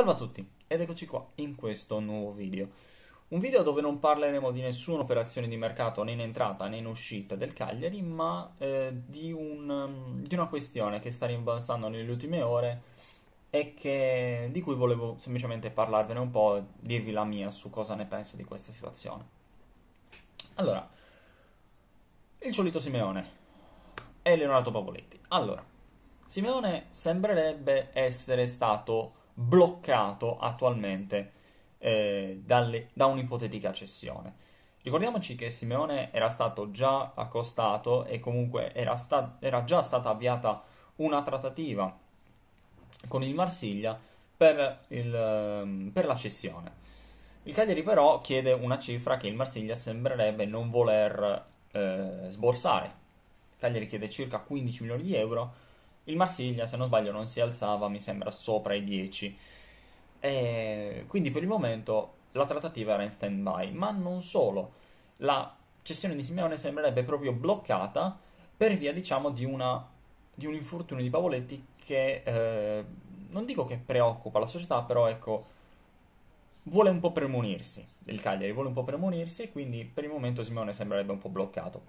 Salve a tutti ed eccoci qua in questo nuovo video. Un video dove non parleremo di nessuna operazione di mercato né in entrata né in uscita del Cagliari, ma eh, di, un, mm, di, una questione che sta rimbalzando nelle ultime ore e che, di cui volevo semplicemente parlarvene un po' dirvi la mia su cosa ne penso di questa situazione. Allora, il solito Simeone e Leonardo Pavoletti. Allora, Simeone sembrerebbe essere stato bloccato attualmente eh, dalle, da un'ipotetica cessione. Ricordiamoci che Simeone era stato già accostato e comunque era, sta- era già stata avviata una trattativa con il Marsiglia per, il, per la cessione. Il Cagliari però chiede una cifra che il Marsiglia sembrerebbe non voler eh, sborsare. Il Cagliari chiede circa 15 milioni di euro, il Marsiglia, se non sbaglio, non si alzava, mi sembra, sopra i 10. E quindi per il momento la trattativa era in stand-by, ma non solo. La cessione di Simeone sembrerebbe proprio bloccata per via, diciamo, di, una, di un infortunio di Pavoletti che eh, non dico che preoccupa la società, però ecco vuole un po' premunirsi il Cagliari, vuole un po' premunirsi e quindi per il momento Simeone sembrerebbe un po' bloccato.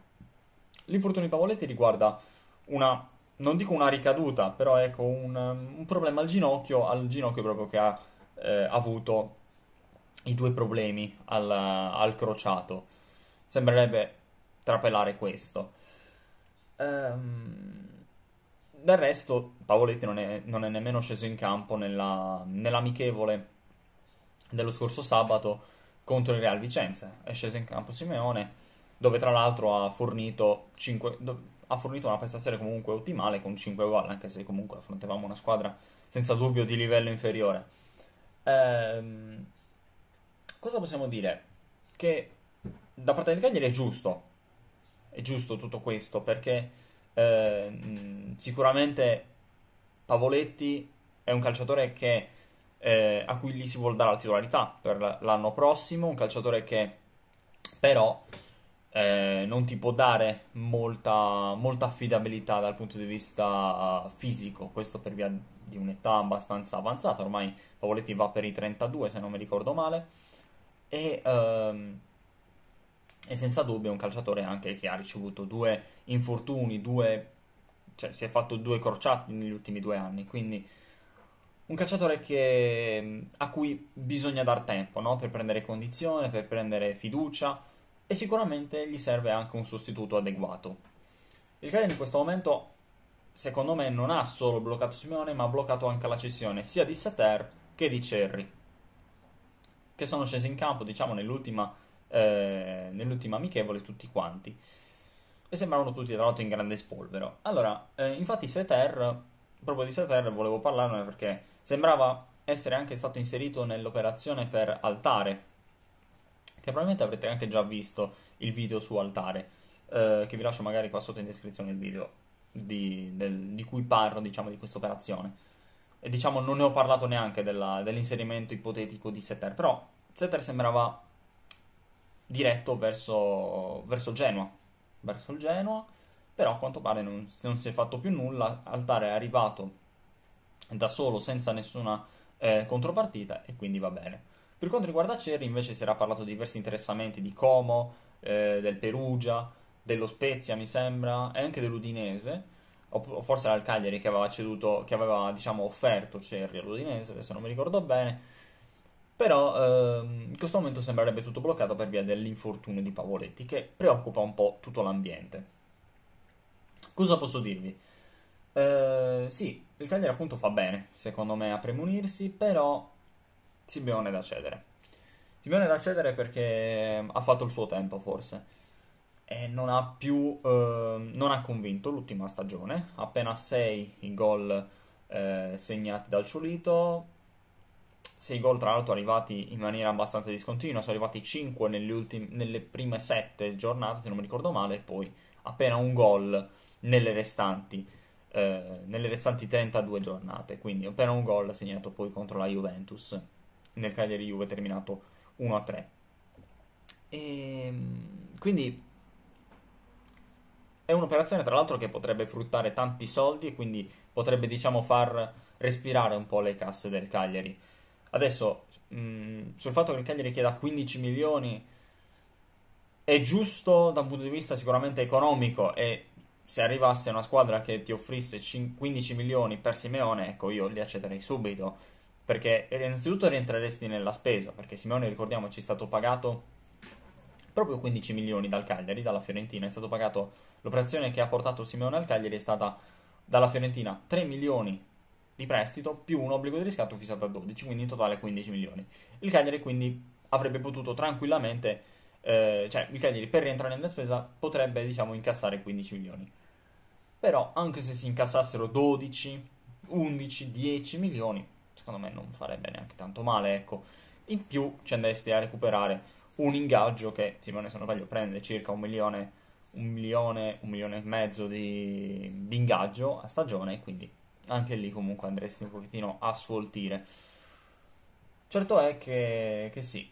L'infortunio di Pavoletti riguarda una non dico una ricaduta, però ecco un, un problema al ginocchio, al ginocchio proprio che ha eh, avuto i due problemi al, al crociato. Sembrerebbe trapelare questo. Ehm, del resto, Pavoletti non è, non è, nemmeno sceso in campo nella, nell'amichevole dello scorso sabato contro il Real Vicenza. È sceso in campo Simeone, dove tra l'altro ha fornito 5, ha fornito una prestazione comunque ottimale con 5 gol, anche se comunque affrontavamo una squadra senza dubbio di livello inferiore. Ehm, cosa possiamo dire? Che da parte del Cagliari è giusto, è giusto tutto questo perché eh, sicuramente Pavoletti è un calciatore che, eh, a cui gli si vuole dare la titolarità per l'anno prossimo, un calciatore che però eh, non ti può dare molta, molta, affidabilità dal punto di vista eh, fisico, questo per via di un'età abbastanza avanzata, ormai Pavoletti va per i 32 se non mi ricordo male, e, ehm, e senza dubbio è un calciatore anche che ha ricevuto due infortuni, due, cioè si è fatto due crociati negli ultimi due anni, quindi un calciatore che, a cui bisogna dar tempo no? per prendere condizione, per prendere fiducia, e sicuramente gli serve anche un sostituto adeguato. Il Cagliari in questo momento, secondo me, non ha solo bloccato Simeone, ma ha bloccato anche la cessione sia di Sater che di Cerri, che sono scesi in campo, diciamo, nell'ultima, eh, nell'ultima amichevole tutti quanti. E sembravano tutti, tra l'altro, in grande spolvero. Allora, eh, infatti Sater, proprio di Sater volevo parlarne perché sembrava essere anche stato inserito nell'operazione per Altare, che probabilmente avrete anche già visto il video su Altare, eh, che vi lascio magari qua sotto in descrizione il video di, del, di cui parlo, diciamo, di questa operazione. E diciamo, non ne ho parlato neanche della, dell'inserimento ipotetico di Setter, però Setter sembrava diretto verso, verso Genoa, verso il Genoa, però a quanto pare non, non, si è fatto più nulla, Altare è arrivato da solo senza nessuna eh, contropartita e quindi va bene. Per quanto riguarda Cerri, invece, si era parlato di diversi interessamenti di Como, eh, del Perugia, dello Spezia, mi sembra, e anche dell'Udinese. O forse era il Cagliari che aveva ceduto, che aveva diciamo, offerto Cerri all'Udinese, adesso non mi ricordo bene. Però ehm, in questo momento sembrerebbe tutto bloccato per via dell'infortunio di Pavoletti, che preoccupa un po' tutto l'ambiente. Cosa posso dirvi? Eh, sì, il Cagliari appunto fa bene, secondo me, a premunirsi, però Simeone è da cedere. Simeone da cedere perché ehm, ha fatto il suo tempo, forse. E non ha più... Eh, non ha convinto l'ultima stagione. Appena 6 i gol eh, segnati dal Ciulito. 6 gol tra l'altro arrivati in maniera abbastanza discontinua, sono arrivati 5 ultimi, nelle prime 7 giornate se non mi ricordo male, e poi appena un gol nelle restanti, eh, nelle restanti 32 giornate, quindi appena un gol segnato poi contro la Juventus nel Cagliari Juve terminato 1-3. E, ehm, quindi è un'operazione tra l'altro che potrebbe fruttare tanti soldi e quindi potrebbe diciamo far respirare un po' le casse del Cagliari. Adesso mh, mm, sul fatto che il Cagliari chieda 15 milioni è giusto da un punto di vista sicuramente economico e se arrivasse una squadra che ti offrisse 15 milioni per Simeone, ecco io li accetterei subito perché eh, innanzitutto rientreresti nella spesa, perché Simone, ricordiamoci, è stato pagato proprio 15 milioni dal Cagliari, dalla Fiorentina, è stato pagato l'operazione che ha portato Simone al Cagliari è stata dalla Fiorentina 3 milioni di prestito più un obbligo di riscatto fissato a 12, quindi in totale 15 milioni. Il Cagliari quindi avrebbe potuto tranquillamente, eh, cioè il Cagliari per rientrare nella spesa potrebbe diciamo incassare 15 milioni. Però anche se si incassassero 12, 11, 10 milioni, secondo me non farebbe neanche tanto male, ecco. In più ci andresti a recuperare un ingaggio che, Simone se non sbaglio, prende circa un milione, un milione, un milione e mezzo di, di ingaggio a stagione, quindi anche lì comunque andresti un pochettino a sfoltire. Certo è che, che sì,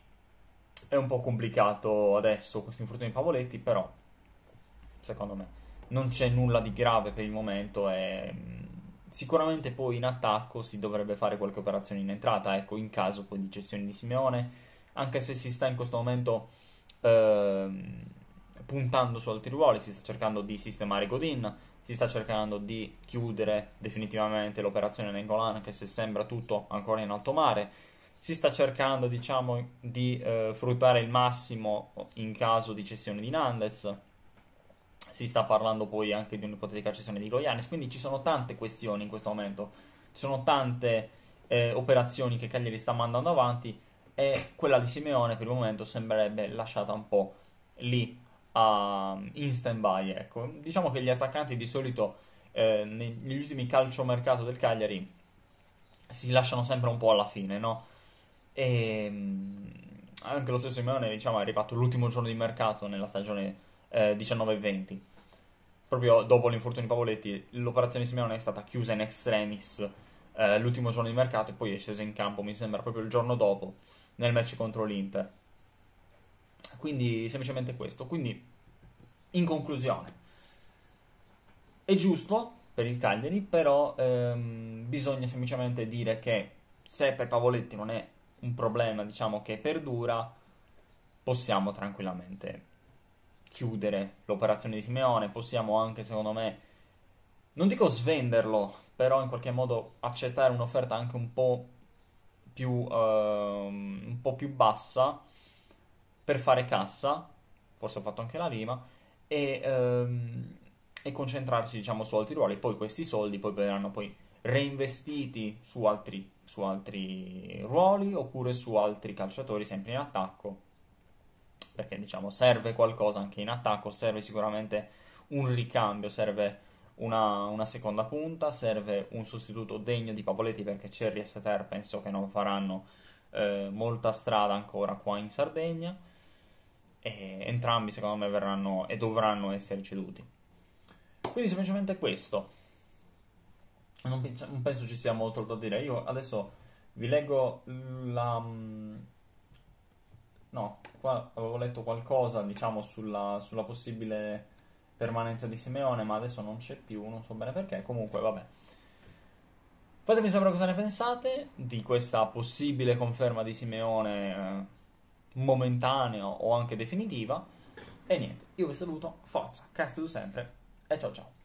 è un po' complicato adesso questo infortunio di Pavoletti, però secondo me non c'è nulla di grave per il momento e Sicuramente poi in attacco si dovrebbe fare qualche operazione in entrata, ecco, in caso poi di cessione di Simeone, anche se si sta in questo momento eh, puntando su altri ruoli, si sta cercando di sistemare Godin, si sta cercando di chiudere definitivamente l'operazione Nengolan, anche se sembra tutto ancora in alto mare, si sta cercando, diciamo, di eh, fruttare il massimo in caso di cessione di Nandez, si sta parlando poi anche di un'ipotetica cessione di Goianis, quindi ci sono tante questioni in questo momento, ci sono tante eh, operazioni che Cagliari sta mandando avanti e quella di Simeone per il momento sembrerebbe lasciata un po' lì a, in stand-by. Ecco. Diciamo che gli attaccanti di solito eh, negli ultimi calciomercato del Cagliari si lasciano sempre un po' alla fine, no? E ehm, anche lo stesso Simeone diciamo, è arrivato l'ultimo giorno di mercato nella stagione eh, 19-20. Proprio dopo l'infortunio di Pavoletti, l'operazione Simeone è stata chiusa in extremis eh, l'ultimo giorno di mercato e poi è scesa in campo, mi sembra, proprio il giorno dopo, nel match contro l'Inter. Quindi, semplicemente questo. Quindi, in conclusione, è giusto per il Cagliari, però ehm, bisogna semplicemente dire che se per Pavoletti non è un problema, diciamo, che perdura, possiamo tranquillamente chiudere l'operazione di Simeone, possiamo anche, secondo me, non dico svenderlo, però in qualche modo accettare un'offerta anche un po' più, uh, un po più bassa per fare cassa, forse ho fatto anche la rima, e, uh, e concentrarci diciamo su altri ruoli, poi questi soldi poi verranno poi reinvestiti su altri, su altri ruoli oppure su altri calciatori sempre in attacco perché diciamo serve qualcosa anche in attacco, serve sicuramente un ricambio, serve una, una seconda punta, serve un sostituto degno di Pavoletti perché Cerri e Seter penso che non faranno eh, molta strada ancora qua in Sardegna e entrambi secondo me verranno e dovranno essere ceduti. Quindi semplicemente questo. Non penso, non penso ci sia molto da dire. Io adesso vi leggo la mm, No, qua avevo letto qualcosa, diciamo, sulla, sulla possibile permanenza di Simeone, ma adesso non c'è più, non so bene perché. Comunque, vabbè. Fatemi sapere cosa ne pensate di questa possibile conferma di Simeone eh, momentanea o anche definitiva. E niente, io vi saluto, forza, cast sempre e ciao ciao.